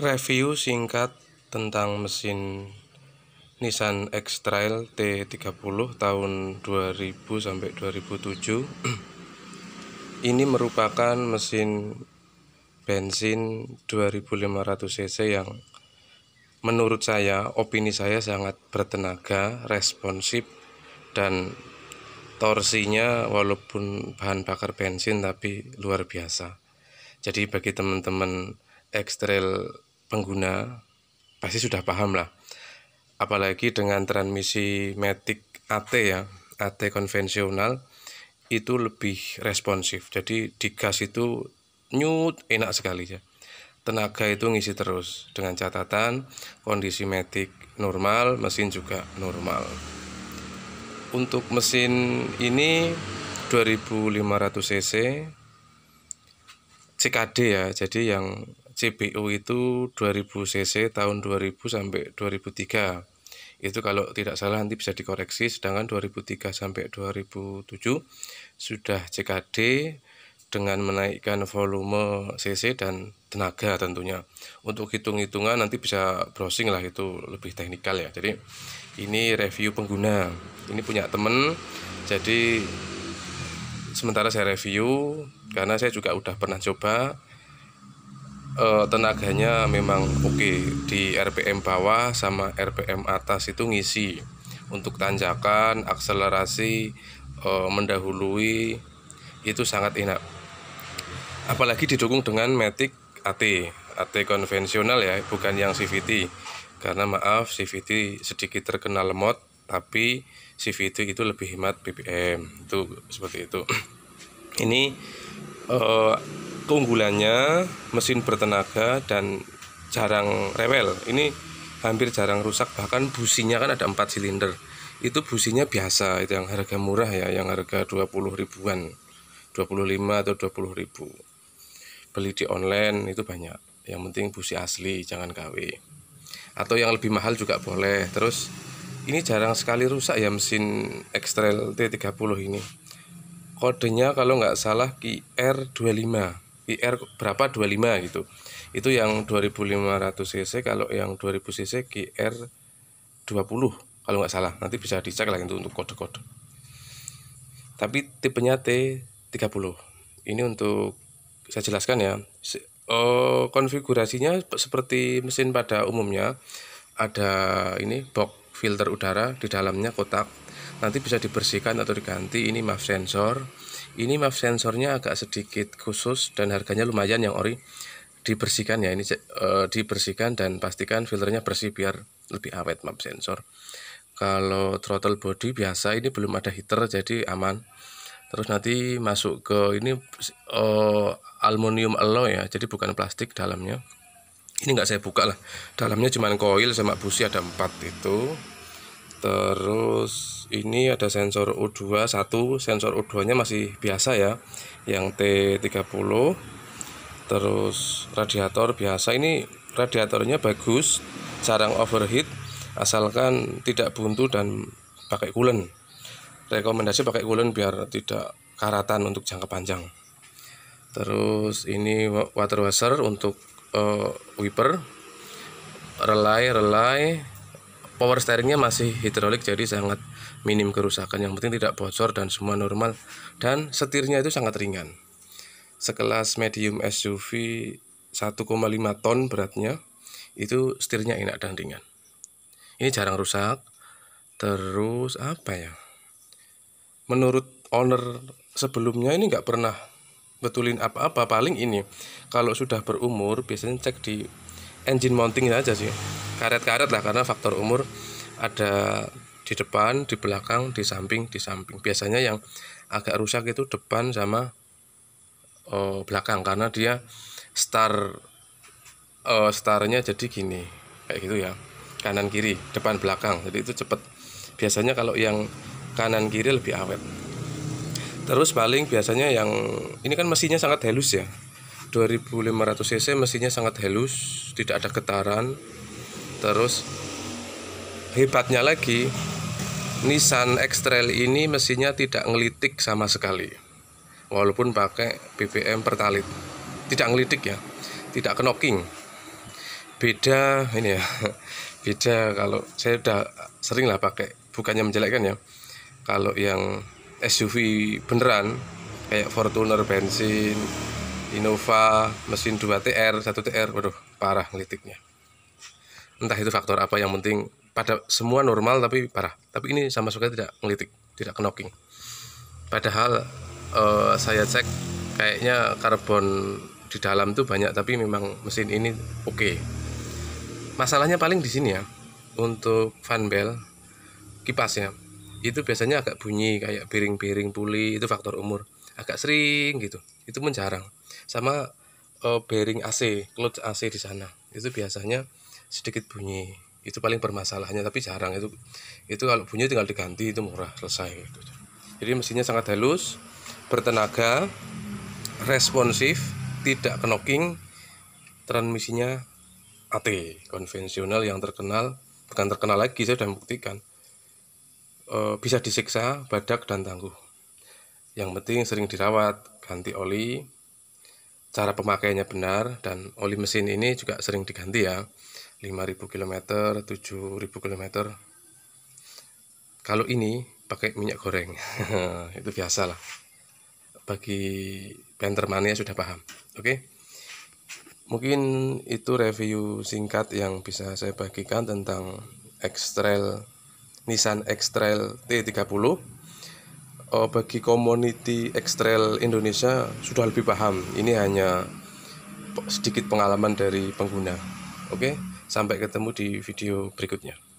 Review singkat tentang mesin Nissan X-Trail T30 tahun 2000 sampai 2007. Ini merupakan mesin bensin 2500 cc yang menurut saya opini saya sangat bertenaga, responsif dan torsinya walaupun bahan bakar bensin tapi luar biasa. Jadi bagi teman-teman X-Trail pengguna pasti sudah paham lah apalagi dengan transmisi matic AT ya AT konvensional itu lebih responsif jadi di gas itu nyut enak sekali ya tenaga itu ngisi terus dengan catatan kondisi matic normal mesin juga normal untuk mesin ini 2500 cc CKD ya jadi yang CBU itu 2000 cc tahun 2000 sampai 2003 itu kalau tidak salah nanti bisa dikoreksi sedangkan 2003 sampai 2007 sudah CKD dengan menaikkan volume cc dan tenaga tentunya untuk hitung-hitungan nanti bisa browsing lah itu lebih teknikal ya jadi ini review pengguna ini punya temen jadi sementara saya review karena saya juga udah pernah coba uh, tenaganya memang oke okay. di RPM bawah sama RPM atas itu ngisi untuk tanjakan akselerasi uh, mendahului itu sangat enak apalagi didukung dengan Matic AT AT konvensional ya bukan yang CVT karena maaf CVT sedikit terkenal lemot tapi CVT itu lebih hemat BBM itu seperti itu ini uh, keunggulannya mesin bertenaga dan jarang rewel ini hampir jarang rusak bahkan businya kan ada empat silinder itu businya biasa itu yang harga murah ya yang harga 20 ribuan 25 atau 20 ribu beli di online itu banyak yang penting busi asli jangan KW atau yang lebih mahal juga boleh terus ini jarang sekali rusak ya mesin Xtrail T30 ini kodenya kalau nggak salah QR25 IR berapa 25 gitu itu yang 2500 cc kalau yang 2000 cc GR 20 kalau nggak salah nanti bisa dicek lagi itu untuk kode-kode tapi tipenya T30 ini untuk saya jelaskan ya oh, konfigurasinya seperti mesin pada umumnya ada ini box filter udara di dalamnya kotak nanti bisa dibersihkan atau diganti ini maaf sensor ini map sensornya agak sedikit khusus dan harganya lumayan yang ori dibersihkan ya ini uh, dibersihkan dan pastikan filternya bersih biar lebih awet map sensor kalau throttle body biasa ini belum ada heater jadi aman terus nanti masuk ke ini uh, aluminium alloy ya jadi bukan plastik dalamnya ini nggak saya buka lah dalamnya cuma koil sama busi ada empat itu terus ini ada sensor U2 satu sensor U2 nya masih biasa ya yang T30 terus radiator biasa ini radiatornya bagus jarang overheat asalkan tidak buntu dan pakai coolant rekomendasi pakai coolant biar tidak karatan untuk jangka panjang terus ini water washer untuk uh, wiper relay relay power steeringnya masih hidrolik jadi sangat minim kerusakan yang penting tidak bocor dan semua normal dan setirnya itu sangat ringan sekelas medium SUV 1,5 ton beratnya itu setirnya enak dan ringan ini jarang rusak terus apa ya menurut owner sebelumnya ini nggak pernah betulin apa-apa paling ini kalau sudah berumur biasanya cek di engine mounting aja sih karet-karet lah karena faktor umur ada di depan, di belakang, di samping, di samping. Biasanya yang agak rusak itu depan sama oh, belakang karena dia star oh, starnya jadi gini kayak gitu ya kanan kiri depan belakang jadi itu cepet biasanya kalau yang kanan kiri lebih awet terus paling biasanya yang ini kan mesinnya sangat halus ya 2500 cc mesinnya sangat halus tidak ada getaran terus hebatnya lagi Nissan X-Trail ini mesinnya tidak ngelitik sama sekali walaupun pakai BBM pertalit tidak ngelitik ya tidak knocking beda ini ya beda kalau saya udah sering lah pakai bukannya menjelekkan ya kalau yang SUV beneran kayak Fortuner bensin Innova mesin 2TR 1TR waduh parah ngelitiknya entah itu faktor apa yang penting pada semua normal tapi parah tapi ini sama sekali tidak ngelitik tidak knocking padahal eh, saya cek kayaknya karbon di dalam tuh banyak tapi memang mesin ini oke okay. masalahnya paling di sini ya untuk fan bell kipasnya itu biasanya agak bunyi kayak piring-piring puli itu faktor umur agak sering gitu itu pun jarang sama uh, bearing AC clutch AC di sana itu biasanya sedikit bunyi itu paling bermasalahnya tapi jarang itu itu kalau bunyi tinggal diganti itu murah selesai gitu. jadi mesinnya sangat halus bertenaga responsif tidak knocking transmisinya AT konvensional yang terkenal bukan terkenal lagi saya sudah membuktikan e, bisa disiksa badak dan tangguh yang penting sering dirawat, ganti oli, cara pemakaiannya benar, dan oli mesin ini juga sering diganti ya. 5000 km, 7000 km. Kalau ini pakai minyak goreng. itu biasa lah. Bagi penter mania sudah paham. Oke. Mungkin itu review singkat yang bisa saya bagikan tentang x Nissan X-Trail T30 uh, bagi community ekstrel Indonesia sudah lebih paham. Ini hanya sedikit pengalaman dari pengguna. Oke, sampai ketemu di video berikutnya.